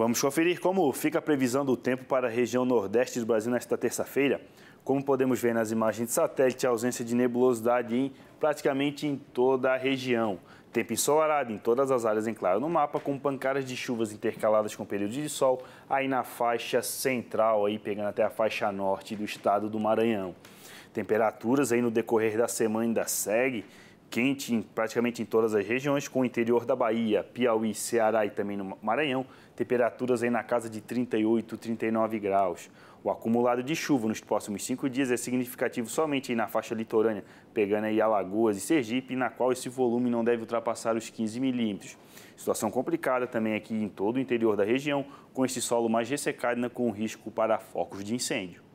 Vamos conferir como fica a previsão do tempo para a região nordeste do Brasil nesta terça-feira. Como podemos ver nas imagens de satélite, a ausência de nebulosidade em praticamente em toda a região. Tempo ensolarado em todas as áreas em claro no mapa, com pancadas de chuvas intercaladas com períodos de sol, aí na faixa central, aí pegando até a faixa norte do estado do Maranhão. Temperaturas aí no decorrer da semana ainda segue quente em, praticamente em todas as regiões, com o interior da Bahia, Piauí, Ceará e também no Maranhão, temperaturas aí na casa de 38, 39 graus. O acumulado de chuva nos próximos cinco dias é significativo somente na faixa litorânea, pegando aí Alagoas e Sergipe, na qual esse volume não deve ultrapassar os 15 milímetros. Situação complicada também aqui em todo o interior da região, com esse solo mais ressecado né, com risco para focos de incêndio.